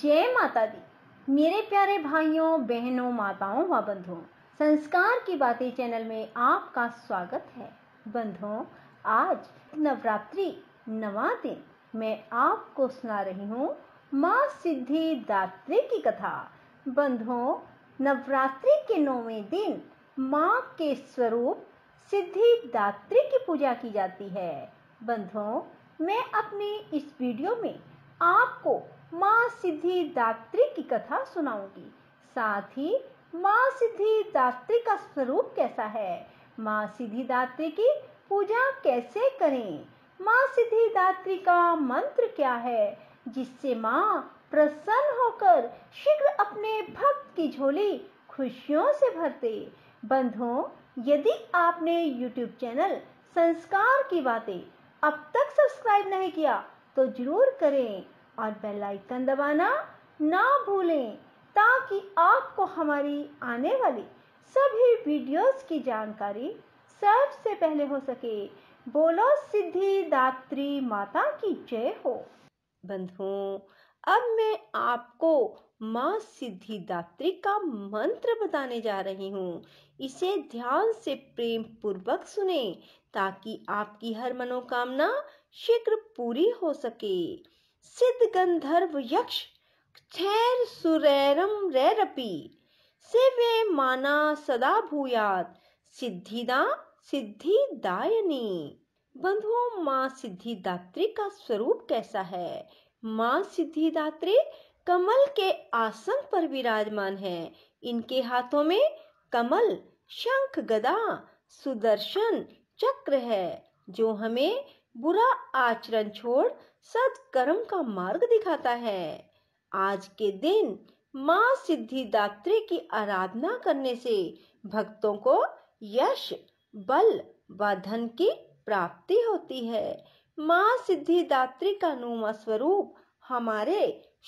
जय माता दी मेरे प्यारे भाइयों बहनों माताओं व बंधुओं संस्कार की बातें चैनल में आपका स्वागत है बंधुओं आज नवरात्रि नवा दिन मैं आपको सुना रही हूँ माँ सिद्धि दात्री की कथा बंधुओं नवरात्रि के नौवें दिन माँ के स्वरूप सिद्धि दात्री की पूजा की जाती है बंधुओं मैं अपने इस वीडियो में आपको माँ सिद्धिदात्री की कथा सुनाऊंगी साथ ही माँ सिद्धिदात्री का स्वरूप कैसा है माँ सिद्धिदात्री की पूजा कैसे करें माँ सिद्धिदात्री का मंत्र क्या है जिससे माँ प्रसन्न होकर शीघ्र अपने भक्त की झोली खुशियों से भरते बंधुओं यदि आपने YouTube चैनल संस्कार की बातें अब तक सब्सक्राइब नहीं किया तो जरूर करें और बेल आइकन दबाना ना भूलें ताकि आपको हमारी आने वाली सभी वीडियोस की जानकारी सबसे पहले हो सके बोलो सिद्धि दात्री माता की जय हो बंधुओं अब मैं आपको माँ सिद्धिदात्री का मंत्र बताने जा रही हूँ इसे ध्यान से प्रेम पूर्वक सुने ताकि आपकी हर मनोकामना शीघ्र पूरी हो सके सिद्ध गंधर्व यक्ष क्षैर सुरैरम रैरपि वे माना सदा भूयात सिद्धिदा सिद्धि दायनी बंधुओं माँ सिद्धिदात्री का स्वरूप कैसा है माँ सिद्धिदात्री कमल के आसन पर विराजमान है इनके हाथों में कमल शंख गदा सुदर्शन चक्र है जो हमें बुरा आचरण छोड़ सत्कर्म का मार्ग दिखाता है आज के दिन माँ सिद्धिदात्री की आराधना करने से भक्तों को यश बल व धन की प्राप्ति होती है माँ सिद्धिदात्री का नुमा स्वरूप हमारे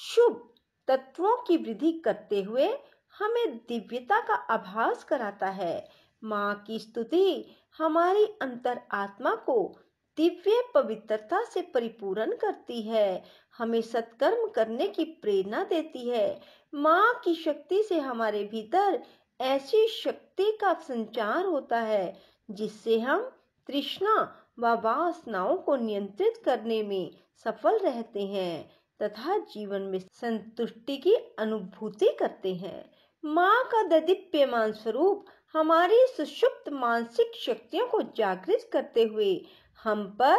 शुभ तत्वों की वृद्धि करते हुए हमें दिव्यता का आभास कराता है माँ की स्तुति हमारी अंतर आत्मा को दिव्य पवित्रता से परिपूर्ण करती है हमें सत्कर्म करने की प्रेरणा देती है माँ की शक्ति से हमारे भीतर ऐसी शक्ति का संचार होता है जिससे हम तृष्णा व वासनाओं को नियंत्रित करने में सफल रहते हैं तथा जीवन में संतुष्टि की अनुभूति करते हैं माँ का ददीप्यमान स्वरूप हमारी सुषुप्त मानसिक शक्तियों को जागृत करते हुए हम पर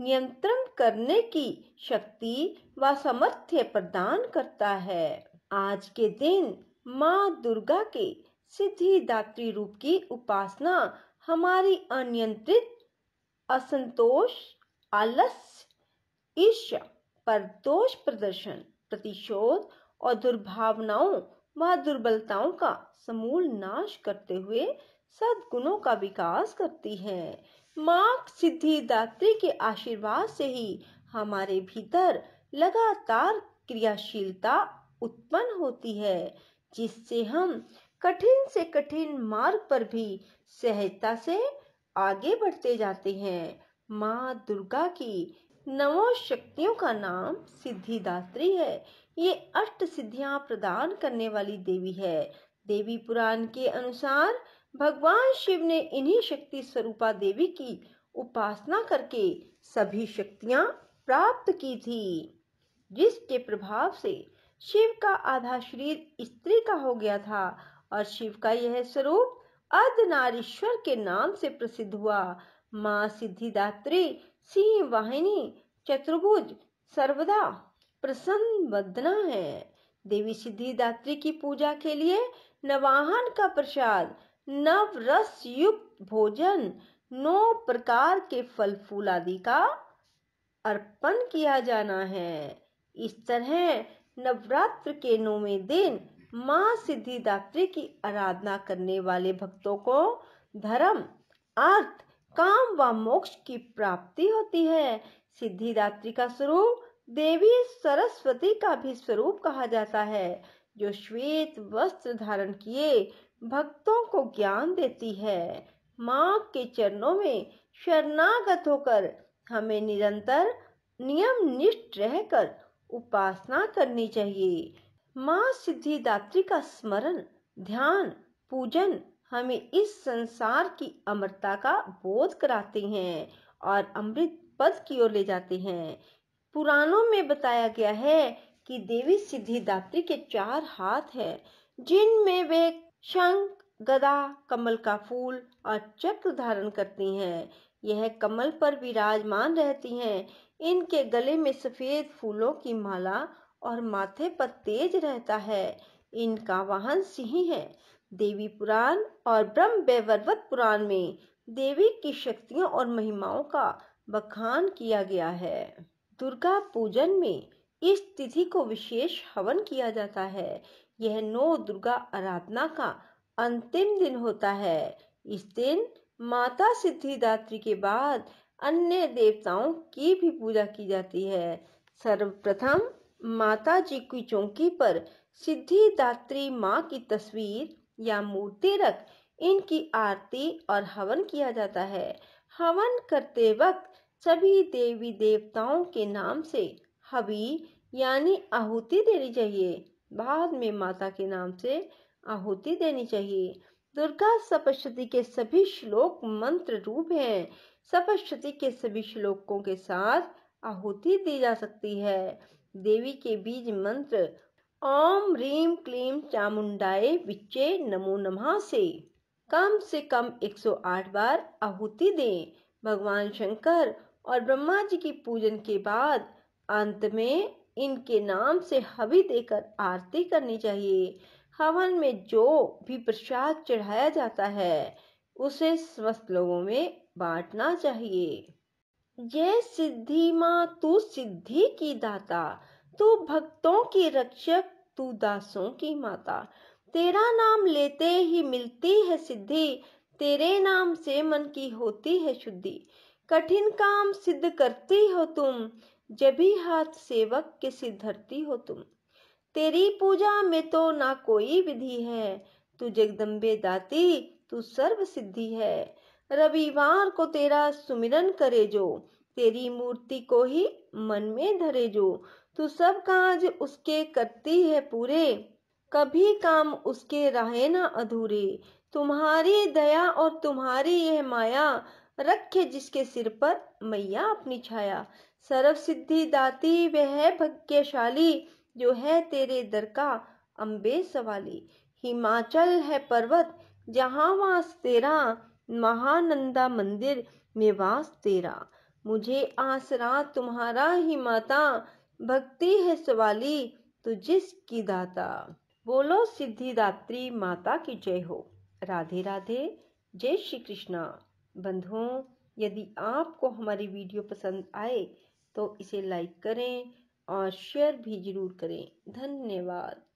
नियंत्रण करने की शक्ति व सामर्थ्य प्रदान करता है आज के दिन माँ दुर्गा के सिद्धिदात्री रूप की उपासना हमारी अनियंत्रित असंतोष आलस्य ईर्ष्या पर दोष प्रदर्शन प्रतिशोध और दुर्भावनाओं वह दुर्बलताओं का समूल नाश करते हुए सद्गुणों का विकास करती है माँ सिद्धिदात्री के आशीर्वाद से ही हमारे भीतर लगातार क्रियाशीलता उत्पन्न होती है जिससे हम कठिन से कठिन मार्ग पर भी सहजता से आगे बढ़ते जाते हैं माँ दुर्गा की नवो शक्तियों का नाम सिद्धिदात्री है ये अष्ट सिद्धियां प्रदान करने वाली देवी है देवी पुराण के अनुसार भगवान शिव ने इन्हीं शक्ति स्वरूपा देवी की उपासना करके सभी शक्तियां प्राप्त की थी जिसके प्रभाव से शिव का आधा शरीर स्त्री का हो गया था और शिव का यह स्वरूप अर्धनारीश्वर के नाम से प्रसिद्ध हुआ माँ सिद्धिदात्री सिंह वाहिनी चतुर्भुज सर्वदा प्रसन्न बदना है देवी सिद्धिदात्री की पूजा के लिए नवाहन का प्रसाद नव रस युक्त भोजन नौ प्रकार के फल फूल आदि का अर्पण किया जाना है इस तरह नवरात्र के नौवे दिन माँ सिद्धिदात्री की आराधना करने वाले भक्तों को धर्म अर्थ काम व मोक्ष की प्राप्ति होती है सिद्धिदात्री का स्वरूप देवी सरस्वती का भी स्वरूप कहा जाता है जो श्वेत वस्त्र धारण किए भक्तों को ज्ञान देती है माँ के चरणों में शरणागत होकर हमें निरंतर नियम निष्ठ रहकर उपासना करनी चाहिए माँ सिद्धिदात्री का स्मरण ध्यान पूजन हमें इस संसार की अमरता का बोध कराते हैं और अमृत पद की ओर ले जाते हैं पुराणों में बताया गया है कि देवी सिद्धिदात्री के चार हाथ हैं जिनमें वे शंख गदा कमल का फूल और चक्र धारण करती हैं यह कमल पर विराजमान रहती हैं इनके गले में सफेद फूलों की माला और माथे पर तेज रहता है इनका वाहन सिंह है देवी पुराण और ब्रह्म वैवर्वत पुराण में देवी की शक्तियों और महिमाओं का बखान किया गया है दुर्गा पूजन में इस तिथि को विशेष हवन किया जाता है यह नौ दुर्गा आराधना का अंतिम दिन होता है इस दिन माता सिद्धिदात्री के बाद अन्य देवताओं की भी पूजा की जाती है सर्वप्रथम माता जी की चौकी पर सिद्धिदात्री माँ की तस्वीर या मूर्ति रख इनकी आरती और हवन किया जाता है हवन करते वक्त सभी देवी देवताओं के नाम से हबी यानी आहुति देनी चाहिए बाद में माता के नाम से आहुति देनी चाहिए दुर्गा सपस्वती के सभी श्लोक मंत्र रूप हैं सपस्वती के सभी श्लोकों के साथ आहुति दी जा सकती है देवी के बीज मंत्र ओम रीम क्लीम चामुंडाए विच्चे नमो नमः से कम से कम 108 बार आहुति दें भगवान शंकर और ब्रह्मा जी की पूजन के बाद अंत में इनके नाम से हवि देकर आरती करनी चाहिए हवन में जो भी प्रसाद चढ़ाया जाता है उसे समस्त लोगों में बांटना चाहिए यह सिद्धि माँ तू सिद्धि की दाता तू भक्तों की रक्षक तू दासों की माता तेरा नाम लेते ही मिलती है सिद्धि तेरे नाम से मन की होती है शुद्धि कठिन काम सिद्ध करती हो तुम जभी हाथ सेवक के सिद्धरती धरती हो तुम तेरी पूजा में तो ना कोई विधि है तू जगदम्बे दाती तू सर्व सिद्धि है रविवार को तेरा सुमिरन करे जो तेरी मूर्ति को ही मन में धरे जो तू सब काज उसके करती है पूरे कभी काम उसके रहे ना अधूरे तुम्हारी दया और तुम्हारी यह माया रखे जिसके सिर पर मैया अपनी छाया सर्व सिद्धि दाती वह भग्यशाली जो है तेरे दर का अम्बे सवाली हिमाचल है पर्वत जहाँ वास तेरा महानंदा मंदिर में वास तेरा मुझे आसरा तुम्हारा ही माता भक्ति है सवाली तो जिसकी दाता बोलो सिद्धिदात्री माता की जय हो राधे राधे जय श्री कृष्णा बंधुओं यदि आपको हमारी वीडियो पसंद आए तो इसे लाइक करें और शेयर भी ज़रूर करें धन्यवाद